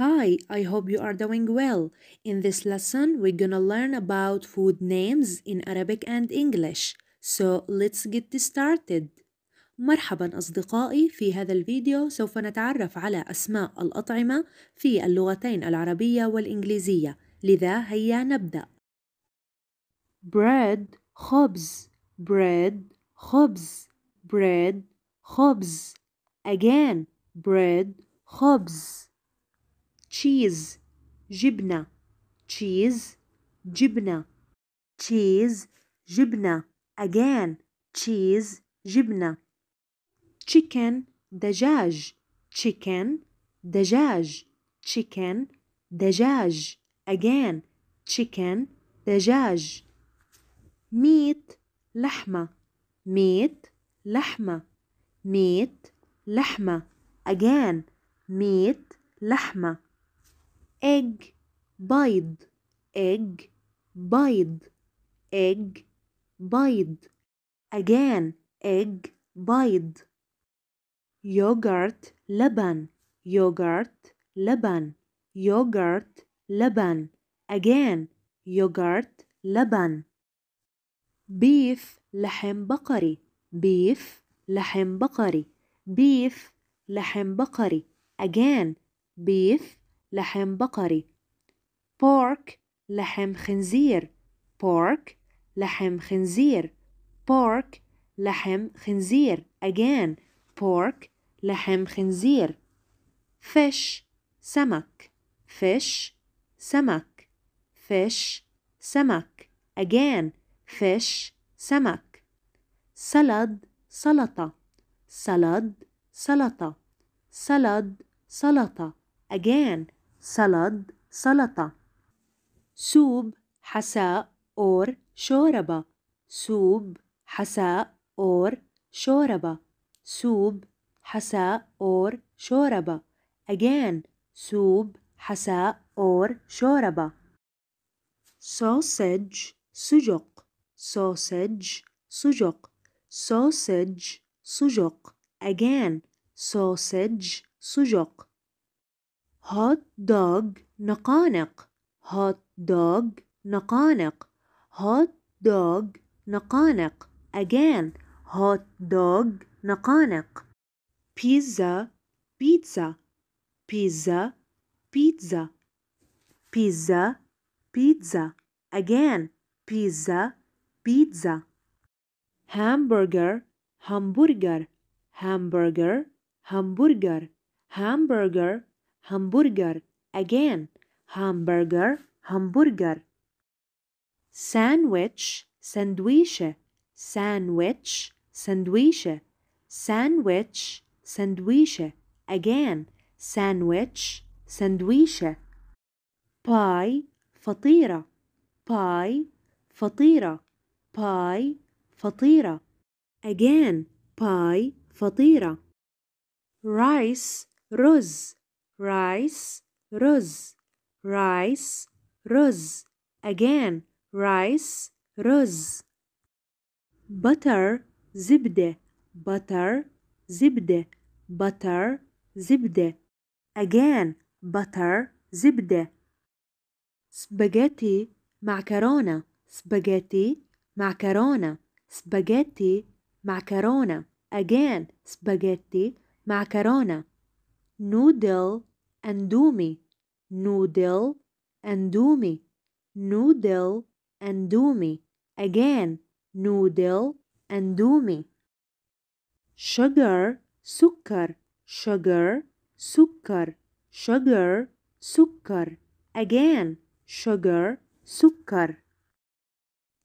Hi, I hope you are doing well. In this lesson, we're gonna learn about food names in Arabic and English. So let's get started. مرحبا أصدقائي في هذا الفيديو سوف نتعرف على أسماء الأطعمة في اللغتين العربية والإنجليزية لذا هيا نبدأ bread خبز bread خبز bread خبز again bread خبز تشيز جبنة تشيز جبنة تشيز جبنة again تشيز جبنة chicken دجاج chicken دجاج chicken دجاج again chicken دجاج meat لحمة meat لحمة meat لحمة again meat لحمة egg بيض egg بيض egg بيض again egg بيض yogurt لبن yogurt لبن yogurt لبن again yogurt لبن beef لحم بقري beef لحم بقري beef لحم بقري again beef لحم بقري pork لحم خنزير pork لحم خنزير pork لحم خنزير again pork لحم خنزير fish سمك fish سمك fish سمك again fish سمك salad سلطة salad سلطة salad سلطة again salad سلطة سوب حساء or شوربة سوب حساء or شوربة سوب حساء or شوربة again سوب حساء or شوربة sausage سجق sausage سجق sausage سجق again sausage سجق hot dog نقانق hot dog نقانق hot dog نقانق again hot dog نقانق pizza pizza pizza pizza pizza pizza again pizza pizza hamburger hamburger hamburger hamburger hamburger hamburger again hamburger hamburger sandwich sandwich sandwich sandwich sandwich again sandwich sandwich pie fatira pie fatira pie fatira again pie fatira rice rose rice, ruz, rice, ruz. Again, rice, ruz. Butter, zibde, butter, zibde, butter, zibde. Again, butter, zibde. Spaghetti, macarona, spaghetti, macarona, spaghetti, macarona. Again, spaghetti, macarona. Noodle, andumi, noodle, andumi, noodle, andumi. Again, noodle, andumi. Sugar, sukkar, sugar, sukkar, sugar, sukkar. Again, sugar, sukkar.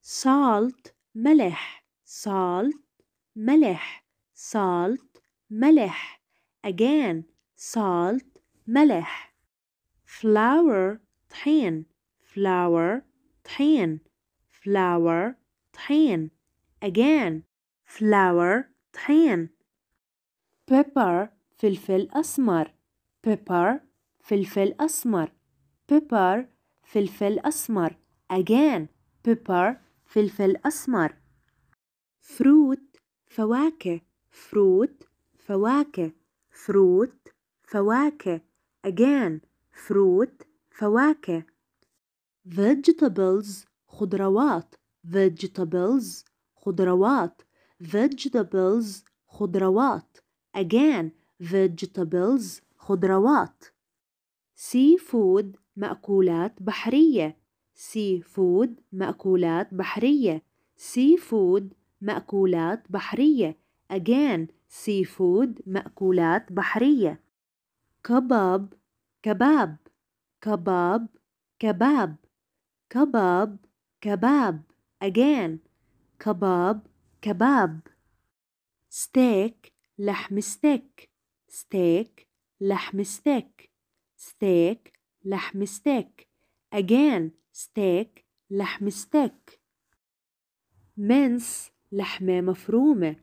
Salt, malih, salt, malih, salt, malih. Again, salt, ملح flour طحين flour طحين flour طحين again flour طحين pepper فلفل أسمر pepper فلفل أسمر pepper فلفل أسمر again pepper فلفل أسمر fruit فواكه fruit فواكه fruit فواكه again fruit فواكه vegetables خضروات vegetables خضروات vegetables خضروات again vegetables خضروات seafood مأكولات بحرية seafood مأكولات بحرية seafood مأكولات بحرية again seafood مأكولات بحرية كباب كباب كباب كباب كباب كباب again كباب كباب ستيك لحم ستيك ستيك لحم ستيك ستيك لحم ستيك again ستيك لحم ستيك منس لحمة مفرومة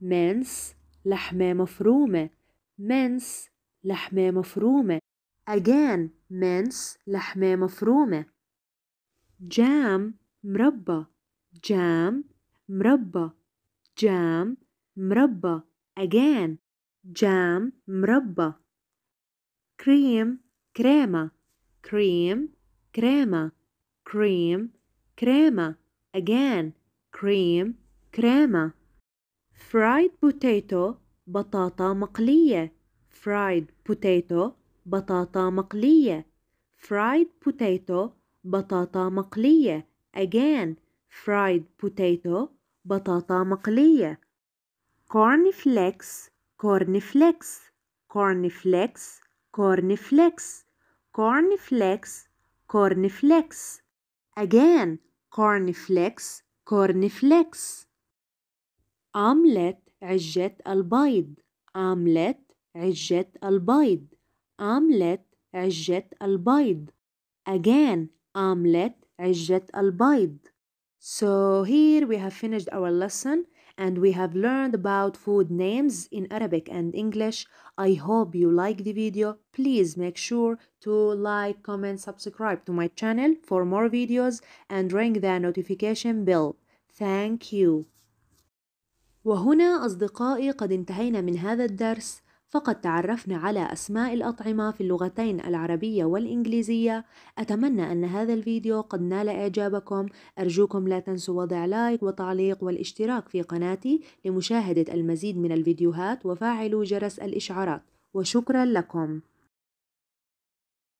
منس لحمة مفرومة منس لحمة مفرومة again mince لحمة مفرومة جام مربى جام مربى جام مربى again جام مربى cream كريمة كريم كريمة كريم كريمة again كريم كريمة fried potato بطاطا مقلية fried potato بطاطا مقلية fried potato بطاطا مقلية again fried potato بطاطا مقلية corn flakes corn flakes corn flakes corn flakes corn flakes corn flakes again corn flakes corn flakes omelette عجة البيض omelette عجة البيض أملت عجة البيض again أملت عجة البيض So here we have finished our lesson and we have learned about food names in Arabic and English. I hope you like the video. Please make sure to like, comment, subscribe to my channel for more videos and ring the notification bell. Thank you. وهنا أصدقائي قد انتهينا من هذا الدرس فقد تعرفنا على أسماء الأطعمة في اللغتين العربية والإنجليزية أتمنى أن هذا الفيديو قد نال إعجابكم أرجوكم لا تنسوا وضع لايك وتعليق والاشتراك في قناتي لمشاهدة المزيد من الفيديوهات وفاعلوا جرس الإشعارات وشكرا لكم